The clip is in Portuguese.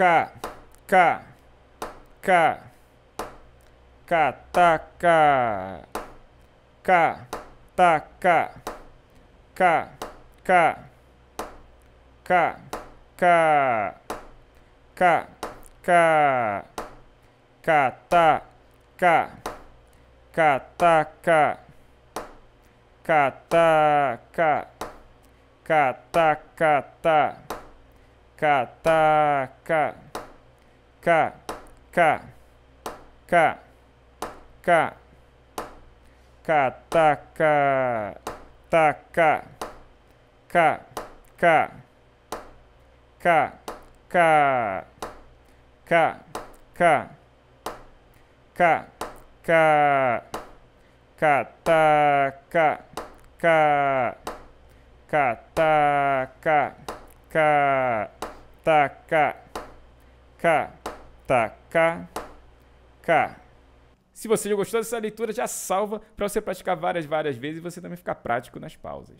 ka, ka, kataka ta, ka ka ka ka ka ka kata ka kataka kata ka kata kata K, tá, K, K, K, K, K, K, taca, taca, K, K, K, K, K, K, K, K, Cataca, ca, k ca taca, ca, taca, ca. Se você gostou dessa leitura, já salva para você praticar várias, várias vezes e você também ficar prático nas pausas.